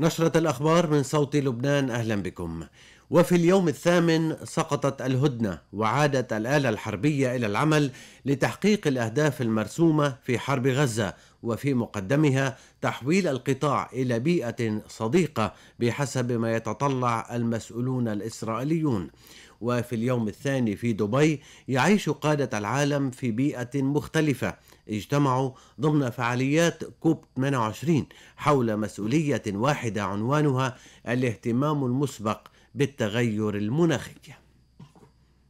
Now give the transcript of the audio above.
نشرة الأخبار من صوت لبنان أهلا بكم وفي اليوم الثامن سقطت الهدنة وعادت الآلة الحربية إلى العمل لتحقيق الأهداف المرسومة في حرب غزة وفي مقدمها تحويل القطاع إلى بيئة صديقة بحسب ما يتطلع المسؤولون الإسرائيليون وفي اليوم الثاني في دبي يعيش قادة العالم في بيئة مختلفة اجتمعوا ضمن فعاليات كوب 28 حول مسؤولية واحدة عنوانها الاهتمام المسبق بالتغير المناخي